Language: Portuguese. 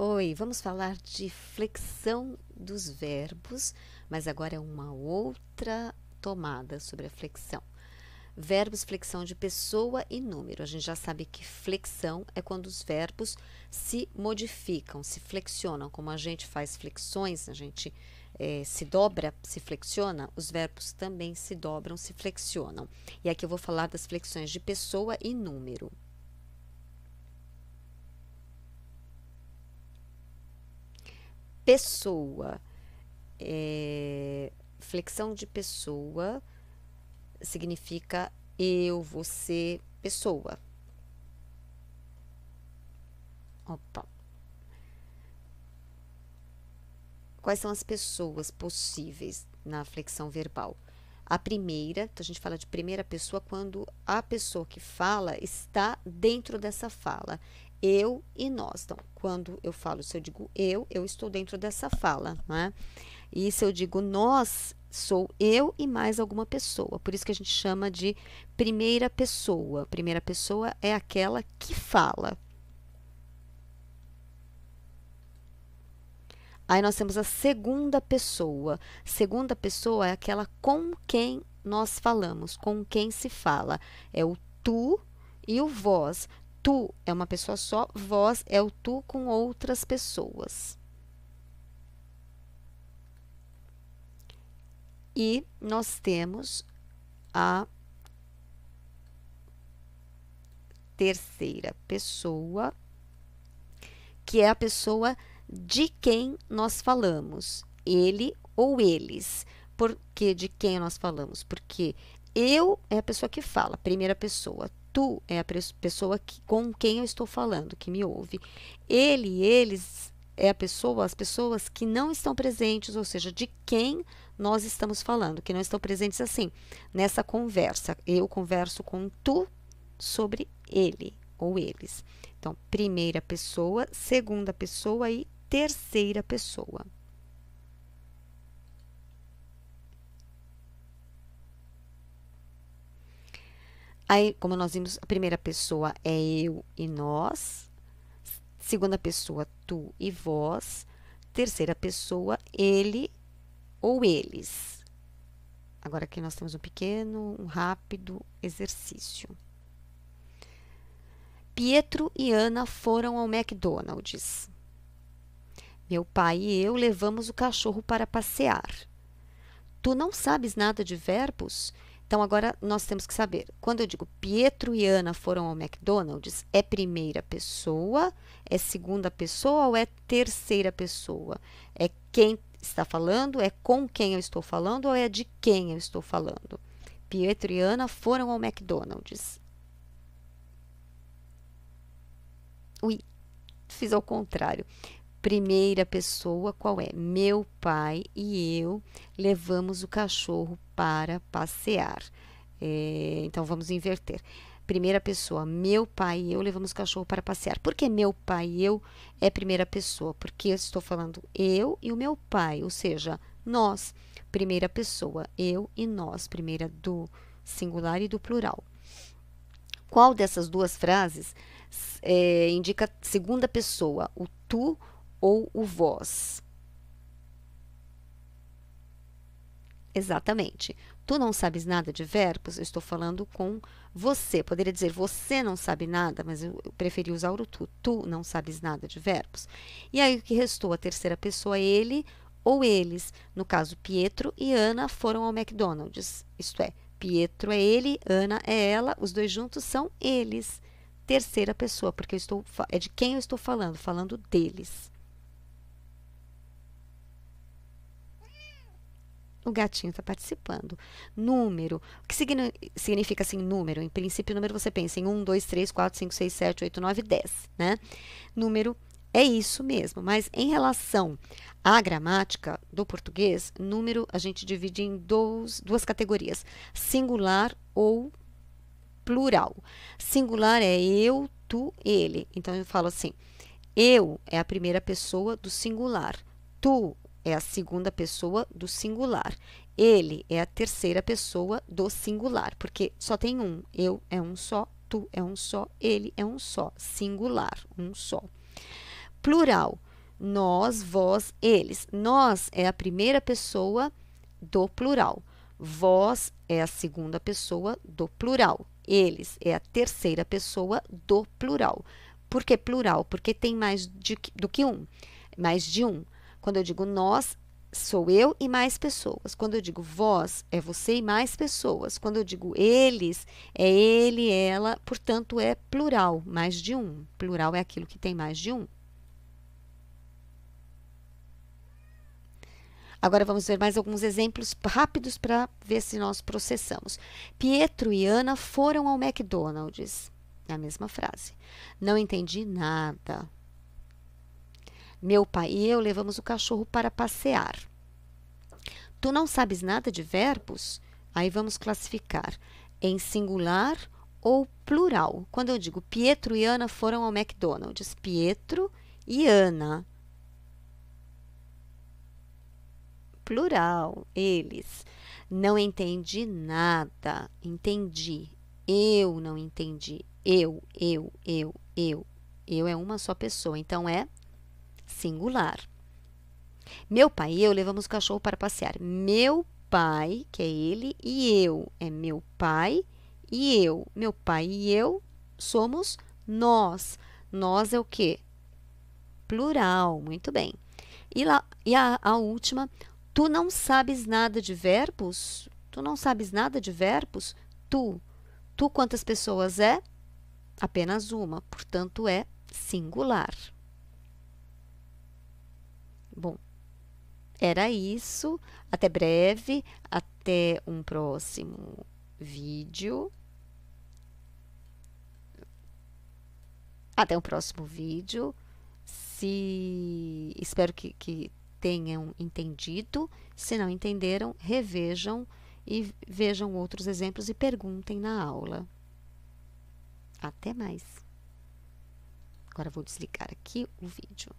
Oi, vamos falar de flexão dos verbos, mas agora é uma outra tomada sobre a flexão. Verbos, flexão de pessoa e número. A gente já sabe que flexão é quando os verbos se modificam, se flexionam. Como a gente faz flexões, a gente é, se dobra, se flexiona, os verbos também se dobram, se flexionam. E aqui eu vou falar das flexões de pessoa e número. pessoa. É, flexão de pessoa significa eu, você, pessoa. Opa. Quais são as pessoas possíveis na flexão verbal? A primeira, então a gente fala de primeira pessoa quando a pessoa que fala está dentro dessa fala eu e nós. Então, quando eu falo, se eu digo eu, eu estou dentro dessa fala, né? E se eu digo nós, sou eu e mais alguma pessoa. Por isso que a gente chama de primeira pessoa. Primeira pessoa é aquela que fala. Aí nós temos a segunda pessoa. Segunda pessoa é aquela com quem nós falamos, com quem se fala. É o tu e o vós tu é uma pessoa só, vós é o tu com outras pessoas. E nós temos a terceira pessoa, que é a pessoa de quem nós falamos, ele ou eles. Por que de quem nós falamos? Porque eu é a pessoa que fala, primeira pessoa, tu é a pessoa que, com quem eu estou falando, que me ouve. Ele, eles é a pessoa, as pessoas que não estão presentes, ou seja, de quem nós estamos falando, que não estão presentes assim nessa conversa. Eu converso com tu sobre ele ou eles. Então, primeira pessoa, segunda pessoa e terceira pessoa. Aí, como nós vimos, a primeira pessoa é eu e nós, segunda pessoa, tu e vós, terceira pessoa, ele ou eles. Agora aqui nós temos um pequeno, um rápido exercício. Pietro e Ana foram ao McDonald's. Meu pai e eu levamos o cachorro para passear. Tu não sabes nada de verbos? Então agora nós temos que saber. Quando eu digo Pietro e Ana foram ao McDonald's, é primeira pessoa, é segunda pessoa ou é terceira pessoa? É quem está falando, é com quem eu estou falando ou é de quem eu estou falando? Pietro e Ana foram ao McDonald's. Ui, fiz ao contrário primeira pessoa qual é? Meu pai e eu levamos o cachorro para passear. É, então vamos inverter. Primeira pessoa, meu pai e eu levamos o cachorro para passear. Por que meu pai e eu é primeira pessoa? Porque eu estou falando eu e o meu pai, ou seja, nós, primeira pessoa, eu e nós, primeira do singular e do plural. Qual dessas duas frases é, indica segunda pessoa, o tu ou o vós. Exatamente. Tu não sabes nada de verbos, eu estou falando com você. Poderia dizer você não sabe nada, mas eu preferi usar o tu. Tu não sabes nada de verbos. E aí o que restou? A terceira pessoa, ele ou eles. No caso, Pietro e Ana foram ao McDonald's. Isto é, Pietro é ele, Ana é ela, os dois juntos são eles. Terceira pessoa, porque eu estou é de quem eu estou falando, falando deles. o gatinho está participando. Número. O que significa assim número? Em princípio, número você pensa em 1, 2, 3, 4, 5, 6, 7, 8, 9, 10, né? Número é isso mesmo, mas em relação à gramática do português, número a gente divide em dois, duas categorias: singular ou plural. Singular é eu, tu, ele. Então eu falo assim: eu é a primeira pessoa do singular, tu é a segunda pessoa do singular. Ele é a terceira pessoa do singular, porque só tem um. Eu é um só, tu é um só, ele é um só. Singular, um só. Plural, nós, vós, eles. Nós é a primeira pessoa do plural. Vós é a segunda pessoa do plural. Eles é a terceira pessoa do plural. Por que plural? Porque tem mais de, do que um, mais de um. Quando eu digo nós, sou eu e mais pessoas. Quando eu digo vós, é você e mais pessoas. Quando eu digo eles, é ele, ela, portanto é plural, mais de um. Plural é aquilo que tem mais de um. Agora vamos ver mais alguns exemplos rápidos para ver se nós processamos. Pietro e Ana foram ao McDonald's. É a mesma frase. Não entendi nada. Meu pai e eu levamos o cachorro para passear. Tu não sabes nada de verbos? Aí vamos classificar em singular ou plural. Quando eu digo Pietro e Ana foram ao McDonald's, Pietro e Ana. Plural, eles. Não entendi nada. Entendi. Eu não entendi. Eu, eu, eu, eu. Eu é uma só pessoa. Então é singular. Meu pai e eu levamos o cachorro para passear. Meu pai, que é ele, e eu. É meu pai e eu. Meu pai e eu somos nós. Nós é o quê? Plural. Muito bem. E, lá, e a, a última, tu não sabes nada de verbos? Tu não sabes nada de verbos? Tu. Tu quantas pessoas é? Apenas uma, portanto é singular. Bom, era isso. Até breve, até um próximo vídeo. Até um próximo vídeo. Se espero que, que tenham entendido. Se não entenderam, revejam e vejam outros exemplos e perguntem na aula. Até mais. Agora vou desligar aqui o vídeo.